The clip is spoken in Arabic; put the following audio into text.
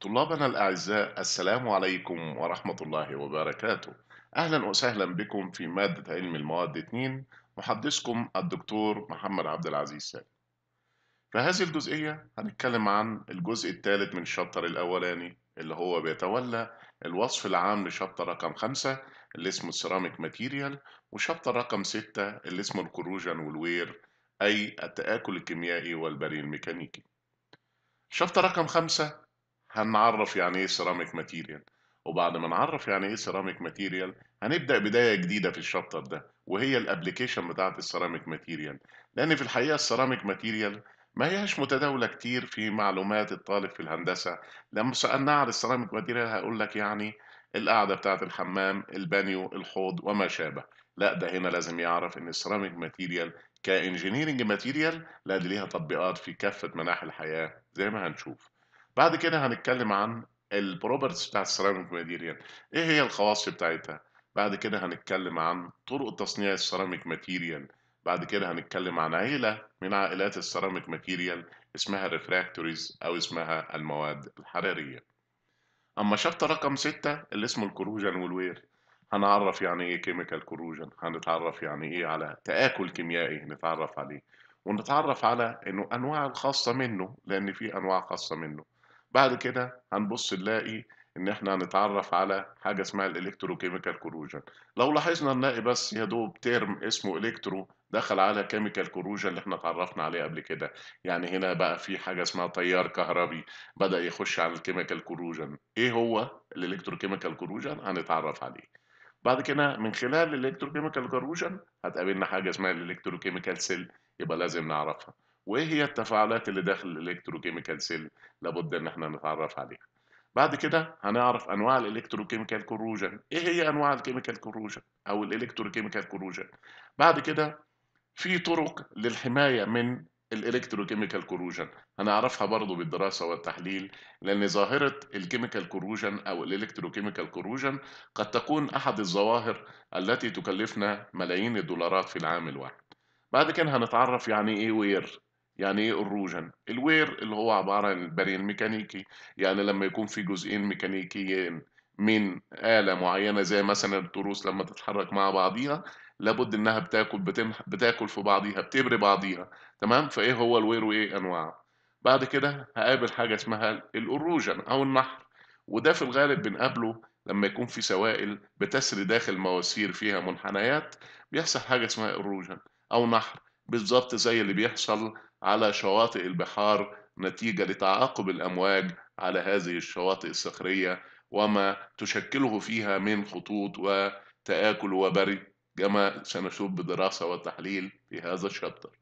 طلابنا الأعزاء السلام عليكم ورحمة الله وبركاته أهلا وسهلا بكم في مادة علم المواد 2 محدثكم الدكتور محمد عبد العزيز سالم في هذه الجزئية هنتكلم عن الجزء الثالث من الشابتر الأولاني اللي هو بيتولى الوصف العام لشابتر رقم 5 اللي اسمه السيراميك ماتيريال وشابتر رقم 6 اللي اسمه الكروجن والوير أي التآكل الكيميائي والبريد الميكانيكي شابتر رقم 5 هنعرف يعني ايه سيراميك ماتيريال وبعد ما نعرف يعني ايه سيراميك ماتيريال هنبدا بدايه جديده في الشابتر ده وهي الابلكيشن بتاعه السيراميك ماتيريال لان في الحقيقه السيراميك ماتيريال ما هياش متداوله كتير في معلومات الطالب في الهندسه لما سالناه على السيراميك ماتيريال هقول لك يعني القاعده بتاعه الحمام البانيو الحوض وما شابه لا ده هنا لازم يعرف ان السيراميك ماتيريال كانجينيرنج ماتيريال لا دي ليها تطبيقات في كافه مناحي الحياه زي ما هنشوف بعد كده هنتكلم عن البروبرتيز بتاع السيراميك ماتيريال ايه هي الخواص بتاعتها بعد كده هنتكلم عن طرق تصنيع السيراميك ماتيريال بعد كده هنتكلم عن عيلة من عائلات السيراميك ماتيريال اسمها الريفراكتوريز أو اسمها المواد الحرارية أما شابتر رقم ستة اللي اسمه الكروجن والوير هنعرف يعني إيه كيميكال كروجن هنتعرف يعني إيه على تآكل كيميائي نتعرف عليه ونتعرف على إنه أنواع الخاصة منه لأن في أنواع خاصة منه بعد كده هنبص نلاقي ان احنا هنتعرف على حاجه اسمها الالكتروكيميكال كوروجن لو لاحظنا نلاقي بس يا دوب ترم اسمه الكترو دخل على كيميكال كوروجن اللي احنا اتعرفنا عليه قبل كده يعني هنا بقى في حاجه اسمها تيار كهربي بدا يخش على الكيميكال كوروجن ايه هو الالكتروكيميكال كوروجن هنتعرف عليه بعد كده من خلال الالكتروكيميكال كوروجن هتقابلنا حاجه اسمها الالكتروكيميكال سيل يبقى لازم نعرفها وايه هي التفاعلات اللي داخل الالكتروكيميكال سيل لابد ان احنا نتعرف عليها بعد كده هنعرف انواع الالكتروكيميكال كروجن ايه هي انواع الكيميكال كروجن او الالكتروكيميكال كروجن بعد كده في طرق للحمايه من الالكتروكيميكال كروجن هنعرفها برضو بالدراسه والتحليل لان ظاهره الكيميكال كروجن او الالكتروكيميكال كروجن قد تكون احد الظواهر التي تكلفنا ملايين الدولارات في العام الواحد بعد كده هنتعرف يعني ايه وير يعني ايه الروجن الوير اللي هو عبارة عن البري الميكانيكي يعني لما يكون في جزئين ميكانيكيين من آلة معينة زي مثلا التروس لما تتحرك مع بعضيها لابد انها بتاكل بتنح... بتاكل في بعضيها بتبري بعضيها تمام فايه هو الوير وايه انواعه بعد كده هقابل حاجه اسمها الاروجن او النحر وده في الغالب بنقابله لما يكون في سوائل بتسري داخل مواسير فيها منحنيات بيحصل حاجه اسمها اروجن او نحر بالظبط زي اللي بيحصل على شواطئ البحار نتيجة لتعاقب الأمواج على هذه الشواطئ الصخرية وما تشكله فيها من خطوط وتآكل وبري كما سنشوف بدراسة وتحليل في هذا الشابتر